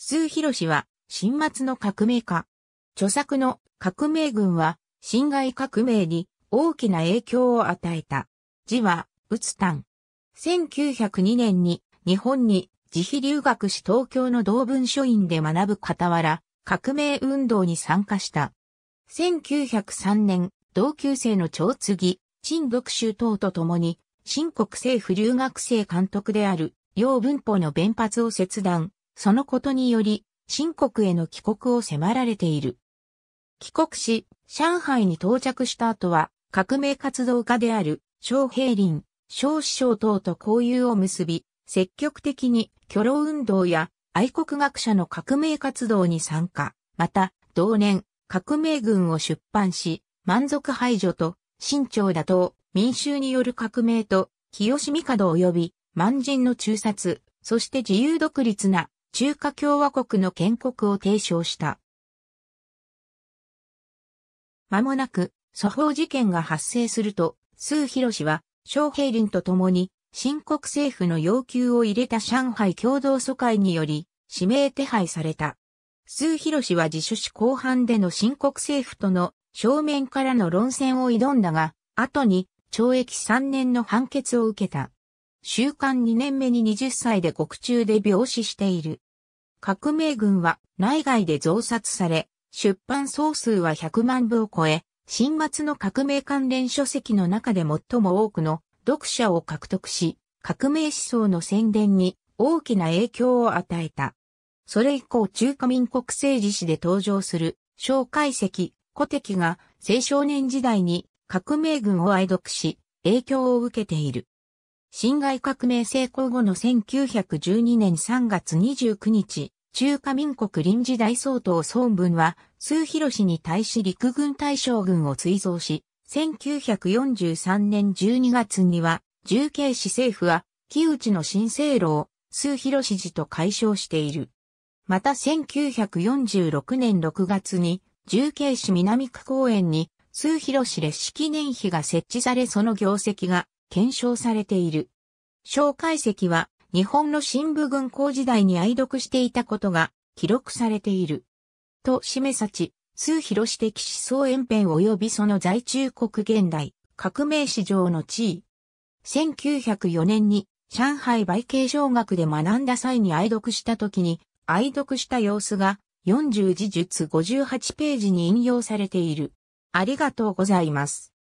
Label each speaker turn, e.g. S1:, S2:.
S1: 数ロシは、新末の革命家。著作の革命軍は、侵害革命に大きな影響を与えた。字は、うつたん。1902年に日本に自費留学し東京の同文書院で学ぶ傍ら、革命運動に参加した。1903年、同級生の長継、陳独修等と共に、新国政府留学生監督である、洋文法の弁発を切断、そのことにより、新国への帰国を迫られている。帰国し、上海に到着した後は、革命活動家である、小平林、小師匠等と交友を結び、積極的に、挙老運動や愛国学者の革命活動に参加、また、同年、革命軍を出版し、満足排除と、新朝打倒、民衆による革命と、清美帝及び、満人の中殺、そして自由独立な中華共和国の建国を提唱した。間もなく、蘇法事件が発生すると、スー・ヒロシは、小平林と共に、新国政府の要求を入れた上海共同疎開により、指名手配された。スー・ヒロシは自主史後半での新国政府との正面からの論戦を挑んだが、後に懲役3年の判決を受けた。週刊2年目に20歳で獄中で病死している。革命軍は内外で増刷され、出版総数は100万部を超え、新末の革命関連書籍の中で最も多くの読者を獲得し、革命思想の宣伝に大きな影響を与えた。それ以降中華民国政治史で登場する小介石、古敵が青少年時代に革命軍を愛読し、影響を受けている。辛亥革命成功後の1912年3月29日、中華民国臨時大総統孫文は、数広氏に対し陸軍大将軍を追贈し、1943年12月には、重慶市政府は、木内の新政労、数広氏寺と解消している。また1946年6月に、重慶市南区公園に、数広氏列式年碑が設置されその業績が検証されている。小介石は日本の新部軍港時代に愛読していたことが記録されている。と示さち、数広指的思想延編及びその在中国現代、革命史上の地位。1904年に上海売形小学で学んだ際に愛読した時に、愛読した様子が40字術58ページに引用されている。ありがとうございます。